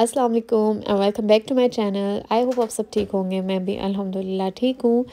Aslam and welcome back to my channel I hope आप सब ठीक होंगे मैं भी अलहमदिल्ला ठीक हूँ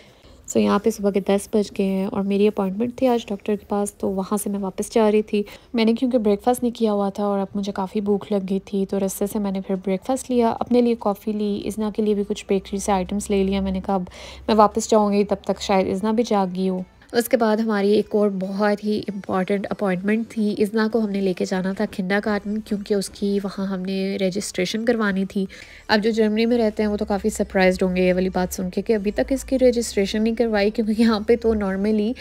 सो so, यहाँ पे सुबह के दस बज गए हैं और मेरी अपॉइंटमेंट थी आज डॉक्टर के पास तो वहाँ से मैं वापस जा रही थी मैंने क्योंकि ब्रेकफास्ट नहीं किया हुआ था और अब मुझे काफ़ी भूख लग गई थी तो रस्ते से मैंने फिर ब्रेकफास्ट लिया अपने लिए कॉफ़ी ली इजना के लिए भी कुछ बेकरी से आइटम्स ले लिया मैंने कहा अब मैं वापस जाऊँगी तब तक शायद इजना भी जागी हो उसके बाद हमारी एक और बहुत ही इम्पॉर्टेंट अपॉइंटमेंट थी इजना को हमने लेके जाना था खिंडा गार्डन क्योंकि उसकी वहाँ हमने रजिस्ट्रेशन करवानी थी अब जो जर्मनी में रहते हैं वो तो काफ़ी सरप्राइज होंगे ये वाली बात सुन के कि अभी तक इसकी रजिस्ट्रेशन नहीं करवाई क्योंकि यहाँ पर तो नॉर्मली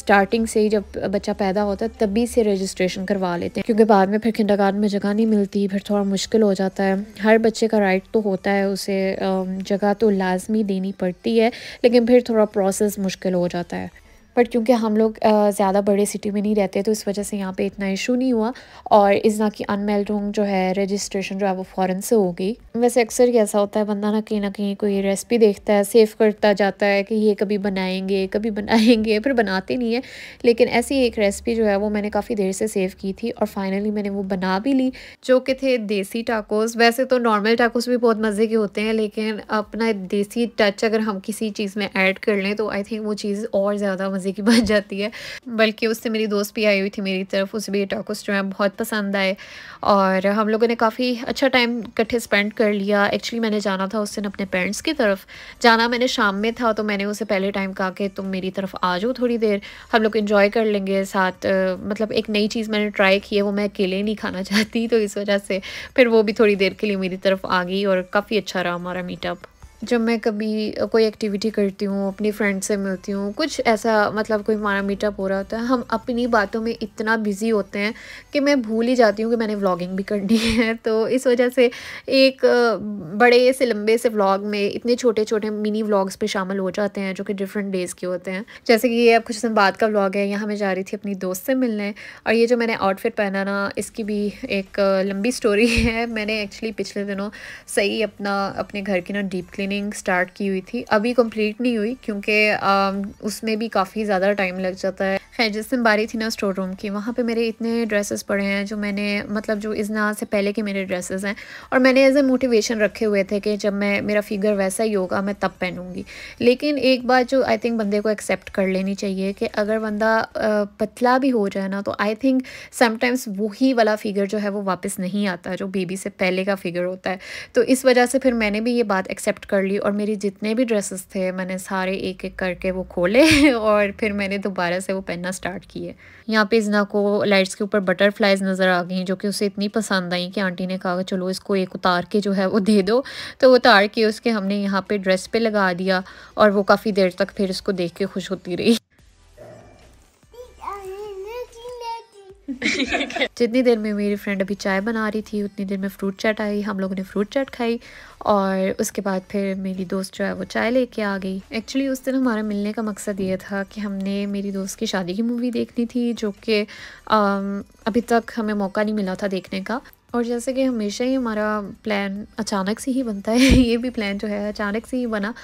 स्टार्टिंग से ही जब बच्चा पैदा होता है तभी से रजिस्ट्रेशन करवा लेते हैं क्योंकि बाद में फिर खिंडा गार्डन में जगह नहीं मिलती फिर थोड़ा मुश्किल हो जाता है हर बच्चे का राइट तो होता है उसे जगह तो लाजमी देनी पड़ती है लेकिन फिर थोड़ा प्रोसेस मुश्किल हो जाता है बट क्योंकि हम लोग ज़्यादा बड़े सिटी में नहीं रहते तो इस वजह से यहाँ पे इतना इशू नहीं हुआ और इस ना कि अनमेल्डोंग जो है रजिस्ट्रेशन जो है वो फ़ौरन से हो गई वैसे अक्सर ही ऐसा होता है बंदा ना कहीं ना कहीं कोई रेसिपी देखता है सेव करता जाता है कि ये कभी बनाएंगे कभी बनाएंगे फिर बनाते नहीं है लेकिन ऐसी एक रेसिपी जो है वो मैंने काफ़ी देर से सेव की थी और फाइनली मैंने वो बना भी ली जो कि थे देसी टाकोस वैसे तो नॉर्मल टाकोस भी बहुत मज़े के होते हैं लेकिन अपना देसी टच अगर हम किसी चीज़ में ऐड कर लें तो आई थिंक वो चीज़ और ज़्यादा मज़े मज़े की बन जाती है बल्कि उससे मेरी दोस्त भी आई हुई थी मेरी तरफ उसे भी ये टाकोस जो है बहुत पसंद आए और हम लोगों ने काफ़ी अच्छा टाइम इकट्ठे स्पेंड कर लिया एक्चुअली मैंने जाना था उस दिन अपने पेरेंट्स की तरफ जाना मैंने शाम में था तो मैंने उसे पहले टाइम कहा कि तुम मेरी तरफ आ जाओ थोड़ी देर हम लोग इन्जॉय कर लेंगे साथ मतलब एक नई चीज़ मैंने ट्राई की है वो मैं अकेले नहीं खाना चाहती तो इस वजह से फिर वो भी थोड़ी देर के लिए मेरी तरफ आ गई और काफ़ी अच्छा रहा हमारा मीटअप जब मैं कभी कोई एक्टिविटी करती हूँ अपनी फ्रेंड से मिलती हूँ कुछ ऐसा मतलब कोई हमारा मीटअप हो रहा होता है हम अपनी बातों में इतना बिज़ी होते हैं कि मैं भूल ही जाती हूँ कि मैंने व्लॉगिंग भी करनी है तो इस वजह से एक बड़े से लंबे से व्लॉग में इतने छोटे छोटे मिनी व्लॉग्स पर शामिल हो जाते हैं जो कि डिफरेंट डेज़ के होते हैं जैसे कि ये अब कुछ दिन बाद का व्लॉग है यहाँ मैं जा रही थी अपनी दोस्त से मिलने और ये जो मैंने आउटफिट पहना ना इसकी भी एक लंबी स्टोरी है मैंने एक्चुअली पिछले दिनों सही अपना अपने घर की ना डीप क्लीन ट्रेनिंग स्टार्ट की हुई थी अभी कंप्लीट नहीं हुई क्योंकि um, उसमें भी काफ़ी ज़्यादा टाइम लग जाता है खैर जिस दिन बारी थी ना स्टोर रूम की वहाँ पे मेरे इतने ड्रेसेस पड़े हैं जो मैंने मतलब जो इजना से पहले के मेरे ड्रेसेस हैं और मैंने एज ए मोटिवेशन रखे हुए थे कि जब मैं मेरा फिगर वैसा ही होगा मैं तब पहनूंगी लेकिन एक बात जो आई थिंक बंदे को एक्सेप्ट कर लेनी चाहिए कि अगर बंदा पतला भी हो जाए ना तो आई थिंक समटाइम्स वही वाला फिगर जो है वो वापस नहीं आता जो बेबी से पहले का फिगर होता है तो इस वजह से फिर मैंने भी ये बात एक्सेप्ट कर ली और मेरे जितने भी ड्रेसेस थे मैंने सारे एक एक करके वो खोले और फिर मैंने दोबारा से वो पहना लिखना स्टार्ट किए यहाँ पे इजना को लाइट्स के ऊपर बटरफ्लाइज नज़र आ गई जो कि उसे इतनी पसंद आई कि आंटी ने कहा चलो इसको एक उतार के जो है वो दे दो तो उतार के उसके हमने यहाँ पे ड्रेस पे लगा दिया और वो काफ़ी देर तक फिर इसको देख के खुश होती रही जितनी देर में मेरी फ्रेंड अभी चाय बना रही थी उतनी देर में फ्रूट चाट आई हम लोगों ने फ्रूट चाट खाई और उसके बाद फिर मेरी दोस्त जो है वो चाय लेके आ गई एक्चुअली उस दिन हमारा मिलने का मकसद ये था कि हमने मेरी दोस्त की शादी की मूवी देखनी थी जो कि अभी तक हमें मौका नहीं मिला था देखने का और जैसे कि हमेशा ही हमारा प्लान अचानक से ही बनता है ये भी प्लान जो है अचानक से ही बना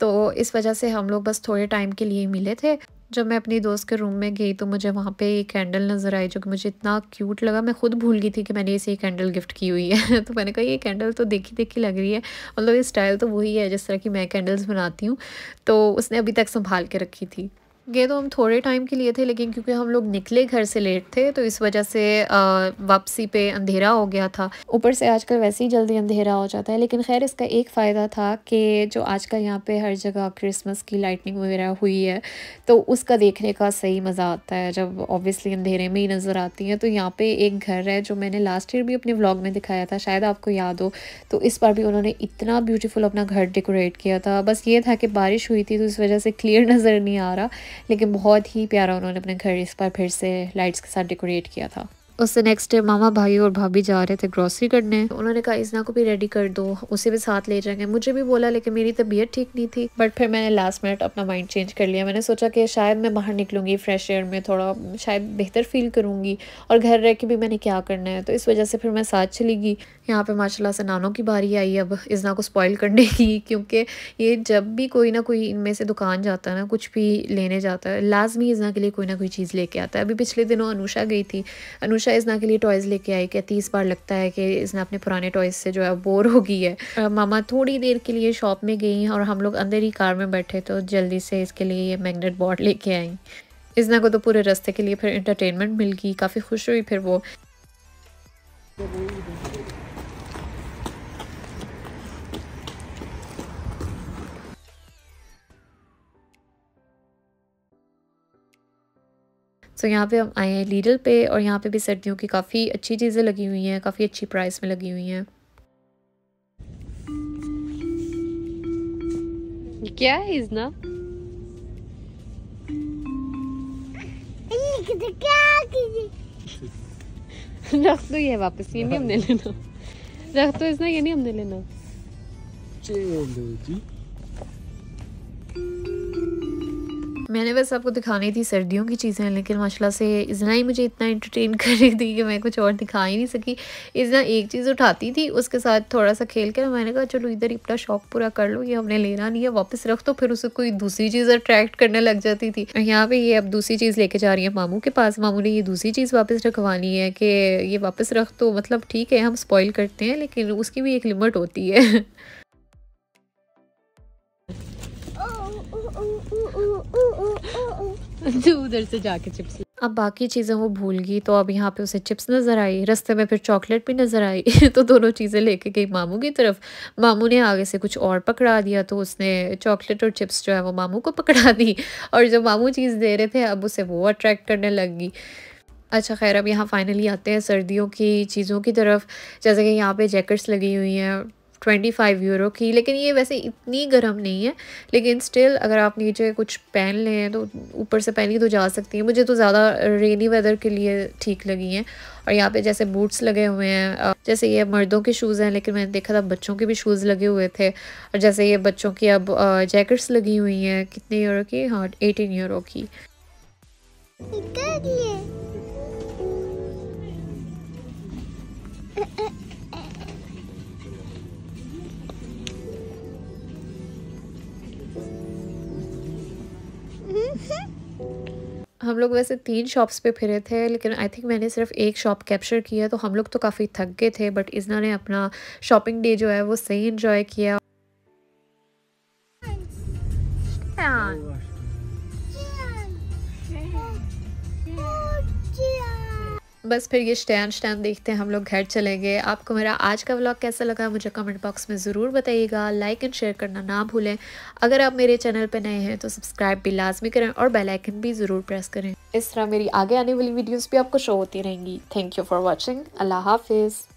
तो इस वजह से हम लोग बस थोड़े टाइम के लिए मिले थे जब मैं अपनी दोस्त के रूम में गई तो मुझे वहाँ पे एक कैंडल नज़र आई जो कि मुझे इतना क्यूट लगा मैं खुद भूल गई थी कि मैंने इसे कैंडल गिफ्ट की हुई है तो मैंने कहा ये कैंडल तो देखी देखी लग रही है मतलब ये स्टाइल तो वही है जिस तरह की मैं कैंडल्स बनाती हूँ तो उसने अभी तक संभाल के रखी थी गए तो हम थोड़े टाइम के लिए थे लेकिन क्योंकि हम लोग निकले घर से लेट थे तो इस वजह से वापसी पे अंधेरा हो गया था ऊपर से आजकल वैसे ही जल्दी अंधेरा हो जाता है लेकिन खैर इसका एक फ़ायदा था कि जो आजकल यहाँ पे हर जगह क्रिसमस की लाइटनिंग वगैरह हुई है तो उसका देखने का सही मज़ा आता है जब ऑब्वियसली अंधेरे में ही नज़र आती हैं तो यहाँ पर एक घर है जो मैंने लास्ट ईयर भी अपने ब्लॉग में दिखाया था शायद आपको याद हो तो इस बार भी उन्होंने इतना ब्यूटीफुल अपना घर डेकोरेट किया था बस ये था कि बारिश हुई थी तो इस वजह से क्लियर नज़र नहीं आ रहा लेकिन बहुत ही प्यारा उन्होंने अपने घर इस बार फिर से लाइट्स के साथ डेकोरेट किया था उससे नेक्स्ट डे मामा भाई और भाभी जा रहे थे ग्रॉसरी करने उन्होंने कहा इसना को भी रेडी कर दो उसे भी साथ ले जाएंगे मुझे भी बोला लेकिन मेरी तबीयत ठीक नहीं थी बट फिर मैंने लास्ट मिनट अपना माइंड चेंज कर लिया मैंने सोचा कि शायद मैं बाहर निकलूंगी फ्रेश एयर में थोड़ा शायद बेहतर फील करूँगी और घर रह के भी मैंने क्या करना है तो इस वजह से फिर मैं साथ चली गई यहाँ पर माशाला से नानों की बारी आई अब इसना को स्पॉयल करने की क्योंकि ये जब भी कोई ना कोई इनमें से दुकान जाता है ना कुछ भी लेने जाता है लाजमी इसना के लिए कोई ना कोई चीज़ लेके आता है अभी पिछले दिनों अनुषा गई थी अनुषा हमेशा इजना के लिए टॉयज़ लेके आई क्या तीस बार लगता है कि इसने अपने पुराने टॉयज़ से जो है बोर हो गई है मामा थोड़ी देर के लिए शॉप में गई और हम लोग अंदर ही कार में बैठे तो जल्दी से इसके लिए ये मैगनेट बोर्ड लेके आई इसना को तो पूरे रास्ते के लिए फिर इंटरटेनमेंट मिल गई काफ़ी खुश हुई फिर वो सो so, यहाँ पे हम आए हैं लीडल पे और यहाँ पे भी सर्दियों की काफ़ी अच्छी चीज़ें लगी हुई हैं काफ़ी अच्छी प्राइस में लगी हुई हैं क्या है इजना रख दो ये वापस ये नहीं हमने लेना रख दो इजना ये नहीं हमने लेना मैंने बस आपको दिखानी थी सर्दियों की चीज़ें लेकिन माशाल्लाह से इतना ही मुझे इतना इंटरटेन कर रही थी कि मैं कुछ और दिखा ही नहीं सकी इतना एक चीज़ उठाती थी उसके साथ थोड़ा सा खेल कर मैंने कहा चलो इधर इतना शौक पूरा कर लो ये हमने लेना नहीं है वापस रख दो तो फिर उसे कोई दूसरी चीज़ अट्रैक्ट करने लग जाती थी यहाँ पर ये अब दूसरी चीज़ लेके जा रही है मामू के पास मामू ने ये दूसरी चीज़ वापस रखवानी है कि ये वापस रख दो मतलब ठीक है हम स्पॉइल करते हैं लेकिन उसकी भी एक लिमिट होती है तो उधर से जाके चिप्स अब बाकी चीज़ें वो भूल गई तो अब यहाँ पे उसे चिप्स नज़र आई रस्ते में फिर चॉकलेट भी नज़र आई तो दोनों चीज़ें लेके गई मामू की तरफ मामू ने आगे से कुछ और पकड़ा दिया तो उसने चॉकलेट और चिप्स जो है वो मामू को पकड़ा दी और जो मामू चीज़ दे रहे थे अब उसे वो अट्रैक्ट करने लग गई अच्छा खैर अब यहाँ फाइनली आते हैं सर्दियों की चीज़ों की तरफ जैसे कि यहाँ पे जैकेट्स लगी हुई हैं ट्वेंटी फाइव यूरो की लेकिन ये वैसे इतनी गर्म नहीं है लेकिन स्टिल अगर आप नीचे कुछ पहन लें तो ऊपर से पहनी तो जा सकती हैं मुझे तो ज़्यादा रेनी वेदर के लिए ठीक लगी हैं और यहाँ पे जैसे बूट्स लगे हुए हैं जैसे ये मर्दों के शूज़ हैं लेकिन मैंने देखा था बच्चों के भी शूज़ लगे हुए थे और जैसे ये बच्चों की अब जैकेट्स लगी हुई हैं कितने यूरो की हाँ एटीन यूरो की हम लोग वैसे तीन शॉप्स पे फिरे थे लेकिन आई थिंक मैंने सिर्फ एक शॉप कैप्चर किया है तो हम लोग तो काफ़ी थक गए थे बट इजना ने अपना शॉपिंग डे जो है वो सही इन्जॉय किया बस फिर ये स्टैंड स्टैंड देखते हैं हम लोग घर चले गए आपको मेरा आज का व्लॉग कैसा लगा मुझे कमेंट बॉक्स में ज़रूर बताइएगा लाइक एंड शेयर करना ना भूलें अगर आप मेरे चैनल पर नए हैं तो सब्सक्राइब भी लाजमी करें और बेलाइकन भी ज़रूर प्रेस करें इस तरह मेरी आगे आने वाली वीडियोज़ भी आपको शो होती रहेंगी थैंक यू फॉर वॉचिंग अल्लाह हाफिज़